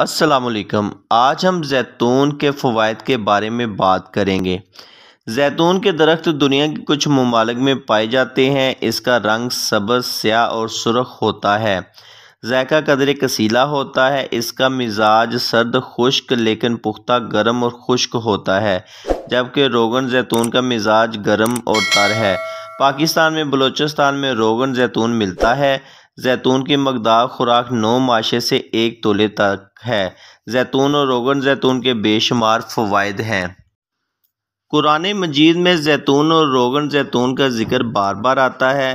असलकम आज हम जैतून के फ़वाद के बारे में बात करेंगे जैतून के दरख्त दुनिया के कुछ ममालक में पाए जाते हैं इसका रंग सब्ज स्याह और सुरख होता है जायका कदर कसीला होता है इसका मिजाज सर्द खुश्क लेकिन पुख्ता गर्म और खुश्क होता है जबकि रोगन जैतून का मिजाज गर्म और तर है पाकिस्तान में बलूचिस्तान में रोगन जैतून मिलता है जैतून की मकदार खुराक नौ माशे से एक तोले तक है जैतून और रोगन जैतून के बेशुमार फवायद हैं कुरान मजीद में जैतून और रोगन जैतून का जिक्र बार बार आता है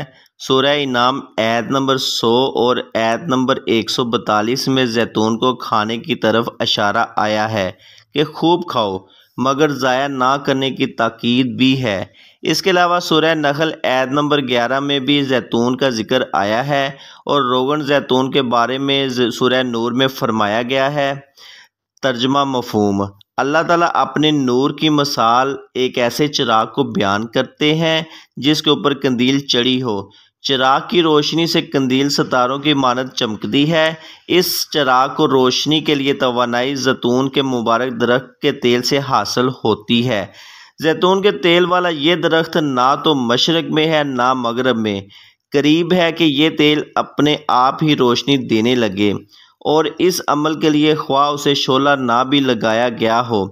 सूर्य इनाम ऐत नंबर सौ और ऐत नंबर एक सौ बतालीस में जैतून को खाने की तरफ इशारा आया है कि खूब खाओ मगर ज़ाया ना करने की ताकीद भी है इसके अलावा सूर्य नखल ऐद नंबर ग्यारह में भी जैतून का जिक्र आया है और रोगन जैतून के बारे में सूर्य नूर में फरमाया गया है तर्जमा मफहम अल्लाह ताला अपने नूर की मसाल एक ऐसे चिराग को बयान करते हैं जिसके ऊपर कंदील चढ़ी हो चिराग की रोशनी से कंदील सितारों की मानद चमकती है इस चिराग को रोशनी के लिए तोानाई जैतून के मुबारक दरख्त के तेल से हासिल होती है जैतून के तेल वाला ये दरख्त ना तो मशरक़ में है ना मगरब में करीब है कि ये तेल अपने आप ही रोशनी देने लगे और इस अमल के लिए ख्वा उसे शोला ना भी लगाया गया हो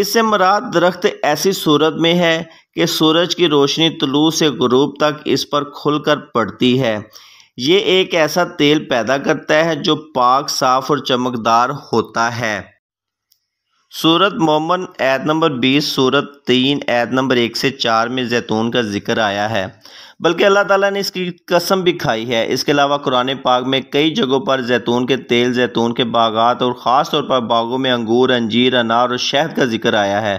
इससे मराद दरख्त ऐसी सूरत में है कि सूरज की रोशनी तलू से गुरूब तक इस पर खुलकर पड़ती है ये एक ऐसा तेल पैदा करता है जो पाक साफ और चमकदार होता है सूरत मोमन ऐत नंबर 20 सूरत 3 ऐत नंबर 1 से 4 में जैतून का जिक्र आया है बल्कि अल्लाह ताला ने इसकी कसम भी खाई है इसके अलावा कुरान पाक में कई जगहों पर जैतून के तेल जैतून के बागात और ख़ास तौर पर बागों में अंगूर अंजीर अनार और शहद का जिक्र आया है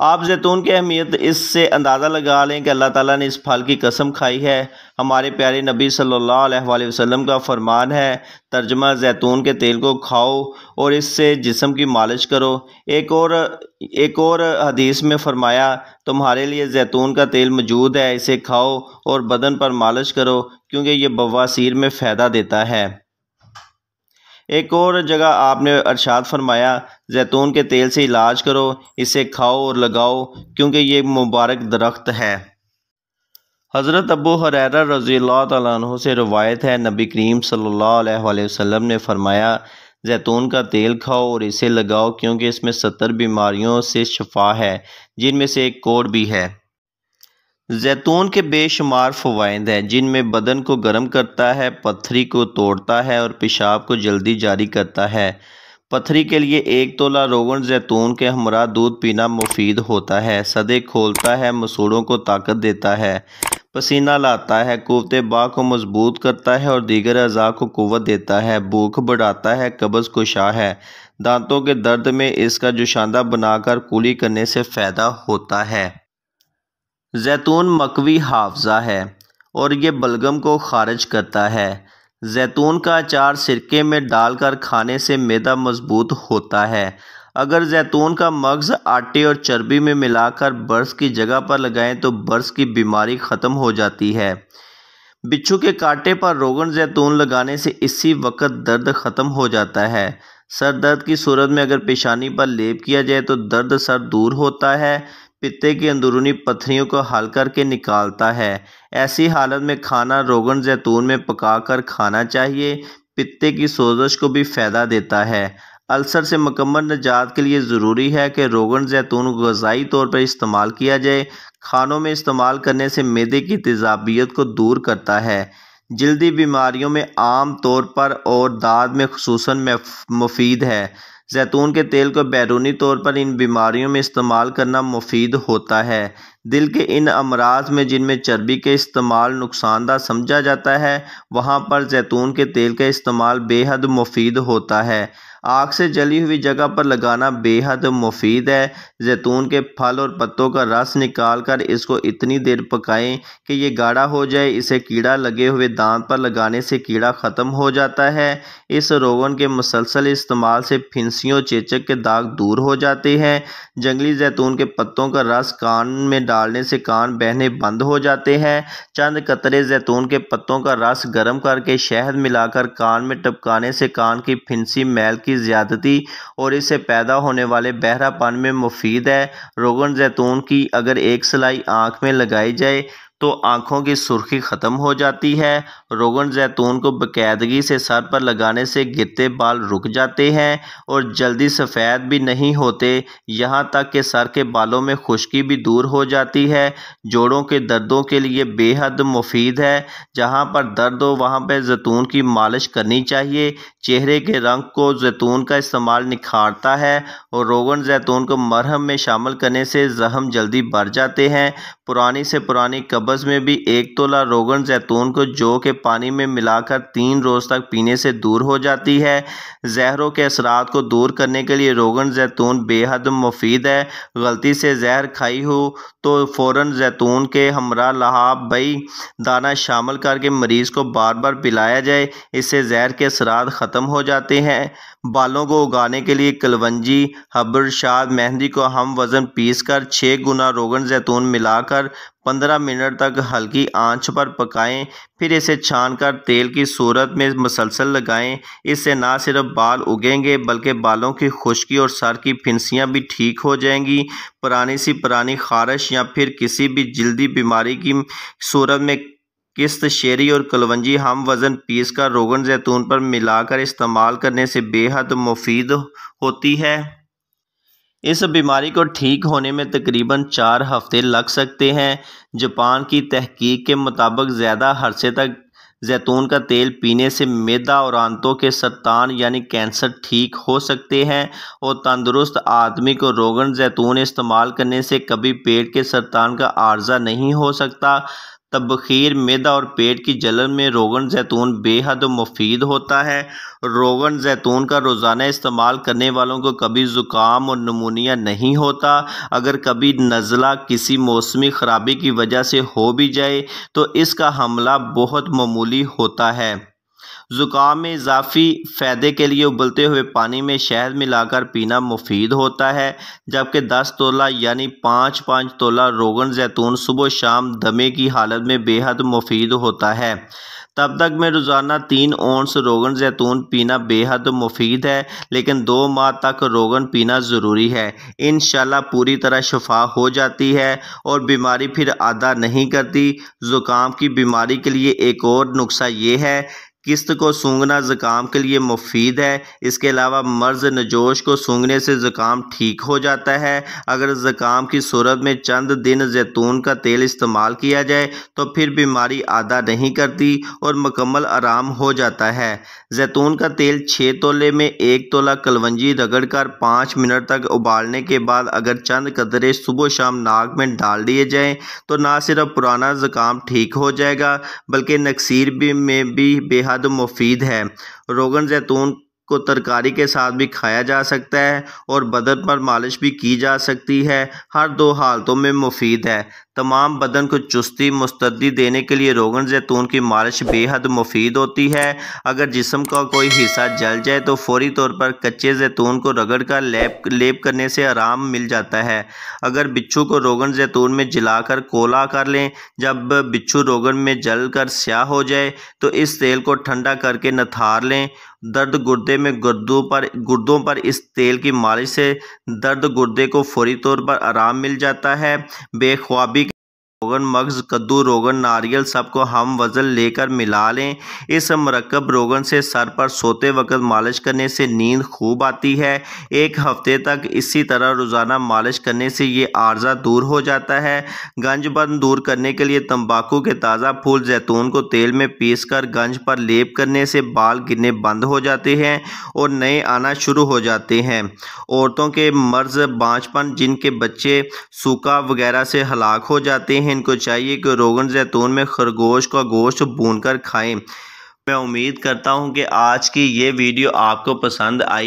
आप जैतून की अहमियत इससे अंदाज़ा लगा लें कि अल्लाह ताला ने इस फल की कसम खाई है हमारे प्यारे नबी सल्लल्लाहु अलैहि वसल्लम का फरमान है तर्जमा जैतून के तेल को खाओ और इससे जिसम की मालिश करो एक और एक और हदीस में फरमाया तुम्हारे लिए जैतून का तेल मौजूद है इसे खाओ और बदन पर मालिश करो क्योंकि ये बवासीर में फ़ायदा देता है एक और जगह आपने अरशाद फरमाया जैतून के तेल से इलाज करो इसे खाओ और लगाओ क्योंकि ये मुबारक दरख्त है हज़रत अबू हर रज़ील तु से रवायत है नबी करीम सल्ला वसम ने फरमाया जैतून का तेल खाओ और इसे लगाओ क्योंकि इसमें सत्तर बीमारियों से शफा है जिनमें से एक कोड भी है जैतून के बेशुमार फ़वाद हैं जिनमें बदन को गर्म करता है पथरी को तोड़ता है और पेशाब को जल्दी जारी करता है पथरी के लिए एक तोला रोगन जैतून के हमरा दूध पीना मुफीद होता है सदे खोलता है मसूड़ों को ताकत देता है पसीना लाता है कोवते बा को मजबूत करता है और दीगर अज़ा को कुत देता है भूख बढ़ाता है कब्ज़ को शाह है दांतों के दर्द में इसका जुशादा बनाकर कूली करने से फ़ायदा होता है जैतून मकवी हाफजा है और ये बलगम को खारिज करता है जैतून का अचार सिरके में डालकर खाने से मैदा मजबूत होता है अगर जैतून का मग्ज आटे और चर्बी में मिलाकर बर्स की जगह पर लगाएं तो बर्स की बीमारी ख़त्म हो जाती है बिच्छू के कांटे पर रोगन जैतून लगाने से इसी वक्त दर्द ख़त्म हो जाता है सर दर्द की सूरत में अगर पेशानी पर लेप किया जाए तो दर्द सर दूर होता है पित्ते की अंदरूनी पथरियों को हल करके निकालता है ऐसी हालत में खाना रोगन जैतून में पकाकर खाना चाहिए पित्ते की सोजश को भी फ़ायदा देता है अल्सर से मकम्मल निजात के लिए ज़रूरी है कि रोगन जैतून गजाई तौर पर इस्तेमाल किया जाए खानों में इस्तेमाल करने से मैदे की तजाबीत को दूर करता है जल्दी बीमारियों में आम तौर पर और दाद में खसूस मफीद है जैतून के तेल को बैरूनी तौर पर इन बीमारियों में इस्तेमाल करना मुफीद होता है दिल के इन अमराज में जिनमें चर्बी के इस्तेमाल नुकसानदा समझा जाता है वहाँ पर जैतून के तेल का इस्तेमाल बेहद मुफीद होता है आग से जली हुई जगह पर लगाना बेहद मुफीद है जैतून के फल और पत्तों का रस निकाल कर इसको इतनी देर पकाएं कि ये गाढ़ा हो जाए इसे कीड़ा लगे हुए दांत पर लगाने से कीड़ा ख़त्म हो जाता है इस रोगन के मुसलसल इस्तेमाल से फिंसियों चेचक के दाग दूर हो जाते हैं जंगली जैतून के पत्तों का रस कान में डालने से कान बहने बंद हो जाते हैं चंद कतरे जैतून के पत्तों का रस गर्म करके शहद मिलाकर कान में टपकाने से कान की फिंसी मैल की ज़्यादती और इसे पैदा होने वाले बहरापन में मुफीद है रोगन जैतून की अगर एक सिलाई आँख में लगाई जाए तो आँखों की सुर्खी ख़त्म हो जाती है रोगन जैतून को बाकायदगी से सर पर लगाने से गिरते बाल रुक जाते हैं और जल्दी सफ़ेद भी नहीं होते यहाँ तक कि सर के बालों में खुश्की भी दूर हो जाती है जोड़ों के दर्दों के लिए बेहद मुफीद है जहाँ पर दर्द हो वहाँ पर जैतून की मालिश करनी चाहिए चेहरे के रंग को जैतून का इस्तेमाल निखारता है और रोगन जैतून को मरहम में शामिल करने से जहम जल्दी बढ़ जाते हैं पुरानी से पुरानी कब्ज़ में भी एक तोला रोगन जैतून को जो के पानी में मिलाकर तीन रोज़ तक पीने से दूर हो जाती है जहरों के असरात को दूर करने के लिए रोगन जैतून बेहद मुफीद है गलती से जहर खाई हो तो फ़ौर जैतून के हमरा लहाब बई दाना शामिल करके मरीज़ को बार बार पिलाया जाए इससे जहर के असरात ख़त्म हो जाते हैं बालों को उगाने के लिए कलवंजी हब्र शाद मेहंदी को हम वज़न पीस कर छः गुना रोगन जैतून मिलाकर रखकर 15 मिनट तक हल्की आंच पर पकाएं फिर इसे छानकर तेल की सूरत में मसलसल लगाएं इससे ना सिर्फ बाल उगेंगे बल्कि बालों की खुश्की और सर की फिंसियां भी ठीक हो जाएंगी पुरानी सी पुरानी खारश या फिर किसी भी जल्दी बीमारी की सूरत में किस्त शेरी और कलवंजी हम वज़न पीस कर रोगन जैतून पर मिलाकर इस्तेमाल करने से बेहद मुफीद होती है इस बीमारी को ठीक होने में तकरीबन चार हफ्ते लग सकते हैं जापान की तहकीक के मुताबिक ज़्यादा हरसे तक जैतून का तेल पीने से मैदा और आंतों के सरतान यानी कैंसर ठीक हो सकते हैं और तंदुरुस्त आदमी को रोगन जैतून इस्तेमाल करने से कभी पेट के सरतान का आर्जा नहीं हो सकता तबखीर मैदा और पेट की जलन में रोगन जैतून बेहद मुफीद होता है रोगन जैतून का रोज़ाना इस्तेमाल करने वालों को कभी ज़ुकाम और नमूनिया नहीं होता अगर कभी नज़ला किसी मौसमी ख़राबी की वजह से हो भी जाए तो इसका हमला बहुत मामूली होता है ज़ुकाम में इजाफ़ी फ़ायदे के लिए उबलते हुए पानी में शहद मिलाकर पीना मुफीद होता है जबकि दस तोला यानी पाँच पाँच तोला रोगन जैतून सुबह शाम दमे की हालत में बेहद मुफीद होता है तब तक में रोज़ाना तीन ओंस रोगन जैतून पीना बेहद मुफीद है लेकिन दो माह तक रोगन पीना ज़रूरी है इन पूरी तरह शफा हो जाती है और बीमारी फिर अदा नहीं करती ज़ुकाम की बीमारी के लिए एक और नुस्खा ये है किस्त को सूंघना ज़ुकाम के लिए मुफीद है इसके अलावा मर्ज नजोश को सूंघने से ज़ुकाम ठीक हो जाता है अगर ज़ुकाम की सूरत में चंद दिन जैतून का तेल इस्तेमाल किया जाए तो फिर बीमारी आदा नहीं करती और मकम्मल आराम हो जाता है जैतून का तेल छः तोले में एक तोला कलवंजी रगड़ कर पाँच मिनट तक उबालने के बाद अगर चंद कदरे सुबह शाम नाक में डाल दिए जाएँ तो ना सिर्फ पुराना ज़ुकाम ठीक हो जाएगा बल्कि नक्सीर भी में भी बेहद मुफीद है रोगन जैतून को तरकारी के साथ भी खाया जा सकता है और बदन पर मालिश भी की जा सकती है हर दो हालतों में मुफीद है तमाम बदन को चुस्ती मुस्तदी देने के लिए रोगन जैतून की मालिश बेहद मुफीद होती है अगर जिसम का कोई हिस्सा जल जाए तो फौरी तौर पर कच्चे जैतून को रगड़ कर लेप लेप करने से आराम मिल जाता है अगर बिच्छू को रोगन जैतून में जलाकर कोला कर लें जब बिच्छू रोगन में जल कर स्याह हो जाए तो इस तेल को ठंडा करके नथार लें दर्द गुर्दे में गुर्दों पर गुर्दों पर इस तेल की मालिश से दर्द गुर्दे को फौरी तौर पर आराम मिल जाता है बेख्वाबी रोगन मग्ज़ कद्दू रोगन नारियल सबको हम वज़न लेकर मिला लें इस मरकब रोगन से सर पर सोते वक्त मालिश करने से नींद खूब आती है एक हफ्ते तक इसी तरह रोज़ाना मालिश करने से ये आर्जा दूर हो जाता है गंजबन दूर करने के लिए तंबाकू के ताज़ा फूल जैतून को तेल में पीस कर गंज पर लेप करने से बाल गिरने बंद हो जाते हैं और नए आना शुरू हो जाते हैं औरतों के मर्ज बाँचपन जिनके बच्चे सूखा वगैरह से हलाक हो जाते हैं हैं इनको चाहिए कि रोगन जैतून में खरगोश का गोश्त भून कर खाएं मैं उम्मीद करता हूं कि आज की ये वीडियो आपको पसंद आई